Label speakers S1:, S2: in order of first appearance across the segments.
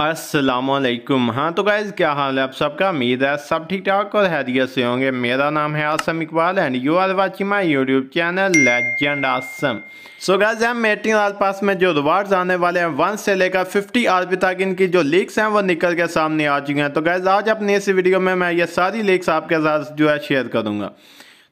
S1: असलकुम हाँ तो गाइज़ क्या हाल है आप सबका उम्मीद है सब ठीक ठाक और हैरियत से होंगे मेरा नाम है Asam Iqbal and you are watching my YouTube channel legend Asam so guys हम मेटिंग आल पास में जो रिवार्ड्स आने वाले हैं वन से लेकर फिफ्टी आरबी तक इनकी जो लीक्स हैं वो निकल के सामने आ चुके हैं तो गाइज आज अपनी इस वीडियो में मैं ये सारी लीक्स आपके साथ जो है शेयर करूँगा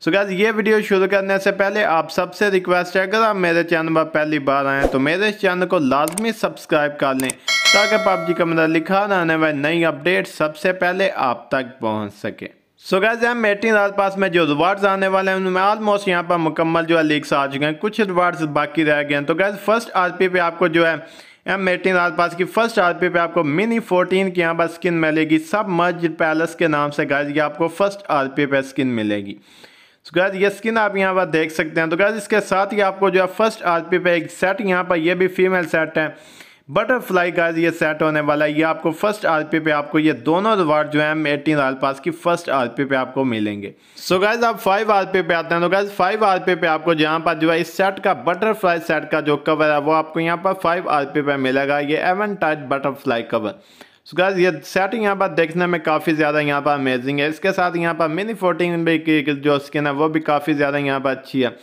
S1: सो so गैस ये वीडियो शुरू करने से पहले आप सबसे रिक्वेस्ट है अगर आप मेरे चैनल पर पहली बार आएँ तो मेरे इस चैनल को लाजमी सब्सक्राइब कर लें ताकि पबजी का मतलब लिखा ना आने वाली नई अपडेट सबसे पहले आप तक पहुंच सके सो गैज हम एटीन आस पास में जो रिवार्ड्स आने वाले हैं उनमें ऑलमोस्ट यहाँ पर मुकम्मल जो है लीक्स आ चुके हैं कुछ रिवार्ड्स बाकी रह गए हैं तो गैज फर्स्ट आर पे आपको जो है एम एटीन आस पास की फर्स्ट आर पे आपको मिनी फोर्टीन की यहाँ पर स्किन मिलेगी सब मज पैलेस के नाम से गैज ये आपको फर्स्ट आर पे स्किन मिलेगी सो गैज ये स्किन आप यहाँ पर देख सकते हैं तो गैज इसके साथ ही आपको जो है फर्स्ट आर पे एक सेट यहाँ पर यह भी फीमेल सेट है बटरफ्लाई का ये सेट होने वाला है ये आपको फर्स्ट आर पे आपको ये दोनों रिवार्ड जो है एटीन आल पास की फर्स्ट आर पे आपको मिलेंगे सो so गाइज आप फाइव आर पे आते हैं तो गाइज फाइव आर पे आपको जहाँ पर जो है इस सेट का बटरफ्लाई सेट का जो कवर है वो आपको यहाँ पर फाइव आर पे मिलेगा ये एवन tight butterfly cover so guys ये सेट यहाँ पर देखने में काफ़ी ज़्यादा यहाँ पर अमेजिंग है इसके साथ यहाँ पर मिनी फोर्टीन भी की जो स्किन है वो भी काफ़ी ज़्यादा यहाँ पर अच्छी है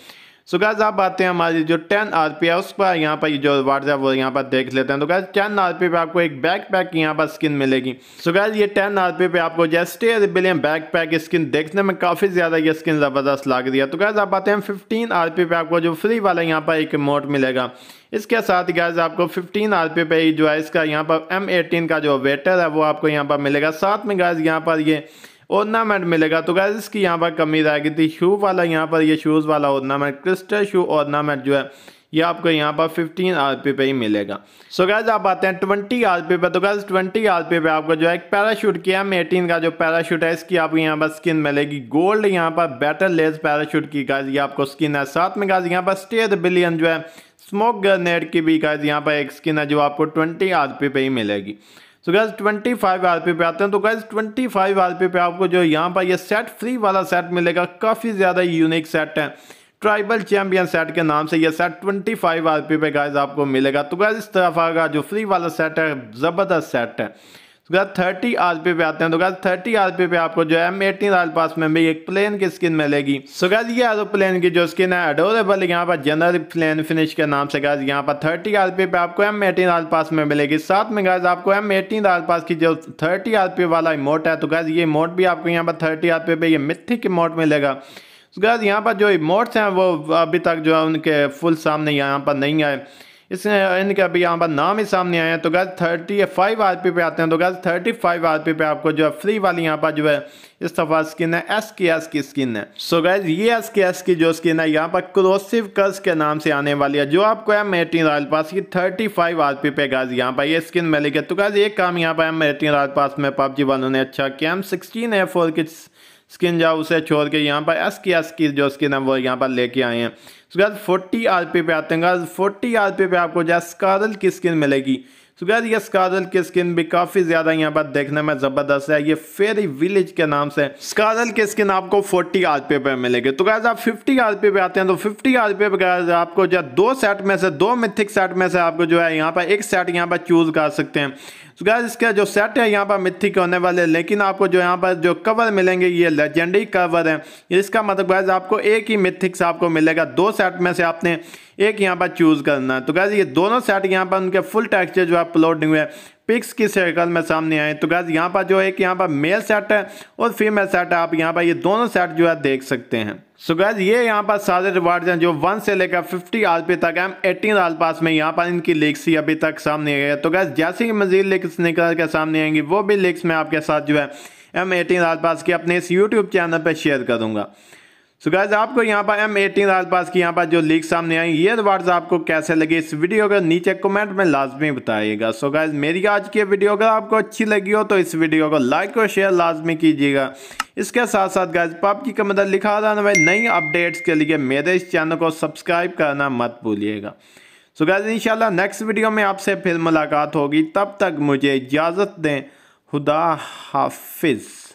S1: सो गैस आप आते हैं हमारी जो टेन आर पी है उस पर यहाँ पर जो है वो यहाँ पर देख लेते हैं तो गैस टेन आर पी पे आपको एक बैक पैक की यहाँ पर स्किन मिलेगी सो गैस ये टेन आर पी पे आपको जेस्टे बिलियन बैक पैक स्किन देखने में काफ़ी ज़्यादा ये स्किन ज़बरदस्त लग रही है तो गैस आप आते हैं फिफ्टीन आर पी पे आपको जो फ्री वाला यहाँ पर एक मोट मिलेगा इसके साथ गैस आपको आर पी पे ही जो है इसका यहाँ पर एटीन का जो वेटर है वो आपको यहाँ पर मिलेगा साथ में गैस यहाँ पर ये ऑर्नामेंट मिलेगा तो गैस इसकी यहाँ पर कमी रहेगी थी तो शू वाला यहाँ पर ये यह शूज़ वाला ऑर्नामेंट क्रिस्टल शू ऑर्नामेंट जो है ये आपको यहाँ पर 15 आर पे ही मिलेगा सो so गैस आप आते हैं 20 आर पे तो गैस 20 आर पे आपको जो है एक पैराशूट की एम एटीन का जो पैराशूट है इसकी आपको यहाँ पर स्किन मिलेगी गोल्ड यहाँ पर बैटर लेस पैराशूट की गैस ये आपको स्किन है साथ में गैस यहाँ पर स्टेद बिलियन जो है स्मोक ग्रेनेड की भी गैस यहाँ पर एक स्किन है जो आपको ट्वेंटी आर पे ही मिलेगी सो गैस 25 आर पे आते हैं तो गैस 25 आर पे आपको जो यहाँ पर ये सेट फ्री वाला सेट मिलेगा काफ़ी ज़्यादा यूनिक सेट है ट्राइबल चैम्पियन सेट के नाम से यह सेट 25 आरपी पे गैस आपको मिलेगा तो गैस इस तरफ आएगा जो फ्री वाला सेट है ज़बरदस्त सेट है उसके तो बाद थर्टी आर पे आते हैं तो गैस थर्टी आर पे आपको जो है एम एटीन आर पास में भी एक प्लेन की स्किन मिलेगी सो गैस ये एरोप्लेन की जो स्किन है अडोरेबल यहाँ पर जनरल प्लेन फिनिश के नाम से गैस यहाँ पर थर्टी आर पे आपको एम एटीन आर पास में मिलेगी साथ में गैस आपको एम एटीन आर पास की जो थर्टी आर पे वाला इमोट है तो गैस ये इमोट भी आपको यहाँ पर थर्टी आर पे ये मिथिक इमोट मिलेगा गैस यहाँ पर जो इमोट्स हैं वो अभी तक जो है उनके फुल सामने यहाँ पर नहीं आए इसने इनके अभी यहाँ पर नाम ही सामने आया तो गैस थर्टी फाइव आर पे आते हैं तो गैस थर्टी फाइव आर पे आपको जो है फ्री वाली यहाँ पर जो है इस दफ़ा स्किन है एस की एस की स्किन है सो गैस ये एस के एस की जो स्किन है यहाँ पर क्रोसिव कर्स के नाम से आने वाली है जो आपको एम एटीन रॉयल पास की थर्टी फाइव आर पी पे गैस यहाँ पर ये स्किन मिलेगी तो गैस एक काम यहाँ पर एम एटीन रॉयल पास में पबजी वालों ने अच्छा किया एम सिक्सटीन ए फोर की स्किन जो उसे छोड़ के यहाँ पर एस की एस की जो स्किन है वो यहाँ पर लेके आए हैं उसके बाद फोर्टी आर पे आते हैं फोर्टी आर पे आपको जो है स्कारल की स्किन मिलेगी सो गैर ये स्कारल की स्किन भी काफ़ी ज़्यादा यहाँ पर देखने में ज़बरदस्त है ये फेरी विलेज के नाम से स्कारल की स्किन आपको 40 आरपीए पे मिलेगी तो गैस आप 50 आरपीए पे आते हैं तो 50 आरपीए पे गैस आपको जो दो सेट में से दो मिथिक सेट में से आपको जो है यहाँ पर एक सेट यहाँ पर चूज़ कर सकते हैं तो गैस इसका जो सेट है यहाँ पर मिथिक होने वाले लेकिन आपको जो यहाँ पर जो कवर मिलेंगे ये लेजेंडरी कवर है इसका मतलब गैस आपको एक ही मिथिक्स आपको मिलेगा दो सेट में से आपने एक यहाँ पर चूज़ करना है तो गैज़ ये दोनों सेट यहाँ पर उनके फुल टेक्सचर जो है अपलोड हुए पिक्स की शक्ल में सामने आए तो गैज़ यहाँ पर जो एक यहाँ पर मेल सेट है और फीमेल सेट है आप यहाँ पर ये दोनों सेट जो है देख सकते हैं सो so गैज ये यहाँ पर सारे रिवार्ड हैं जो वन से लेकर फिफ्टी आर पी तक एम एटीन आल पास में यहाँ पर इनकी लिक्स ही अभी तक सामने आई है तो गैस जैसे ही मजीद लिक्स निकल के सामने आएंगी वो भी लिक्स मैं आपके साथ जो है एम एटीन आल पास की अपने इस यूट्यूब चैनल पर शेयर करूँगा सो गैज आपको यहाँ पर एम एटीन आसपास की यहाँ पर जो लीक सामने आई ये रिवार्ड्स आपको कैसे लगे इस वीडियो का नीचे कमेंट में लाजमी बताइएगा सो गैज मेरी आज की वीडियो अगर आपको अच्छी लगी हो तो इस वीडियो को लाइक और शेयर लाजमी कीजिएगा इसके साथ साथ गैज पबजी का मतलब लिखा रहा ना भाई नई अपडेट्स के लिए मेरे इस चैनल को सब्सक्राइब करना मत भूलिएगा सो गैज इन इंशाल्लाह नेक्स्ट वीडियो में आपसे फिर मुलाकात होगी तब तक मुझे इजाज़त दें खुदा हाफिज़